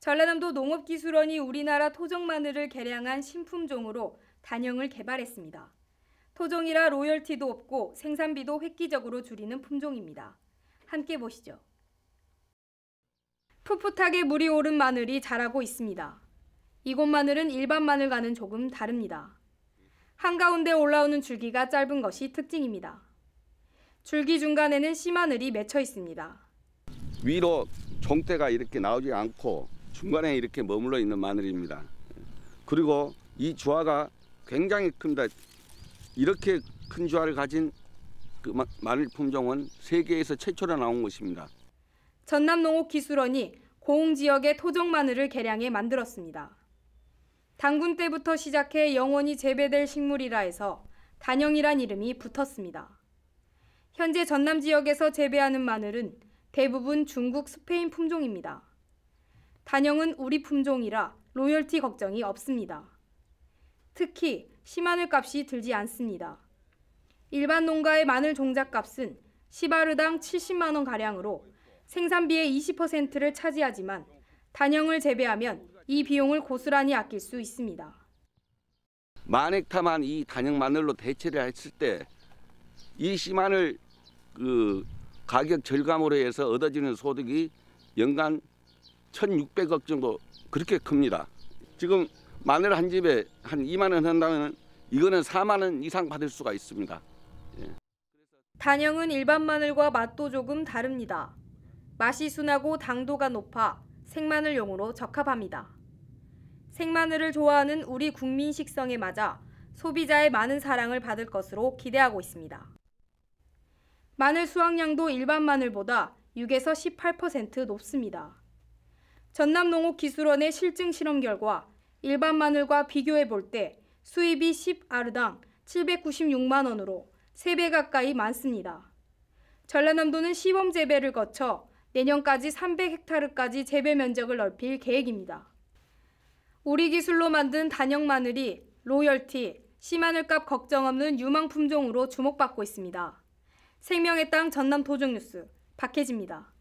전라남도 농업기술원이 우리나라 토종 마늘을 개량한 신품종으로 단형을 개발했습니다. 토종이라 로열티도 없고 생산비도 획기적으로 줄이는 품종입니다. 함께 보시죠. 풋풋하게 물이 오른 마늘이 자라고 있습니다. 이곳 마늘은 일반 마늘과는 조금 다릅니다. 한가운데 올라오는 줄기가 짧은 것이 특징입니다. 줄기 중간에는 씨마늘이 맺혀 있습니다. 위로 종대가 이렇게 나오지 않고 중간에 이렇게 머물러 있는 마늘입니다. 그리고 이 주화가 굉장히 큽니다. 이렇게 큰 주화를 가진 그 마늘 품종은 세계에서 최초로 나온 것입니다. 전남농업기술원이 고흥 지역의 토종 마늘을 개량해 만들었습니다. 당군 때부터 시작해 영원히 재배될 식물이라 해서 단영이란 이름이 붙었습니다. 현재 전남 지역에서 재배하는 마늘은 대부분 중국 스페인 품종입니다. 단영은 우리 품종이라 로열티 걱정이 없습니다. 특히 시마늘 값이 들지 않습니다. 일반 농가의 마늘 종작 값은 시바르당 70만 원 가량으로 생산비의 20%를 차지하지만 단형을 재배하면 이 비용을 고스란히 아낄 수 있습니다. 만액타만 이 단형 마늘로 대체를 했을 때 이 시마늘 그 가격 절감으로 해서 얻어지는 소득이 연간 1,600억 정도 그렇게 큽니다. 지금 마늘 한 집에 한 2만 원 한다면 이거는 4만 원 이상 받을 수가 있습니다. 예. 단영은 일반 마늘과 맛도 조금 다릅니다. 맛이 순하고 당도가 높아 생마늘용으로 적합합니다. 생마늘을 좋아하는 우리 국민 식성에 맞아 소비자의 많은 사랑을 받을 것으로 기대하고 있습니다. 마늘 수확량도 일반 마늘보다 6에서 18% 높습니다. 전남농업기술원의 실증 실험 결과 일반 마늘과 비교해 볼 때 수입이 10아르당 796만 원으로 3배 가까이 많습니다. 전라남도는 시범 재배를 거쳐 내년까지 300헥타르까지 재배 면적을 넓힐 계획입니다. 우리 기술로 만든 단역 마늘이 로열티, 시마늘값 걱정 없는 유망 품종으로 주목받고 있습니다. 생명의 땅 전남 도정뉴스 박혜지입니다.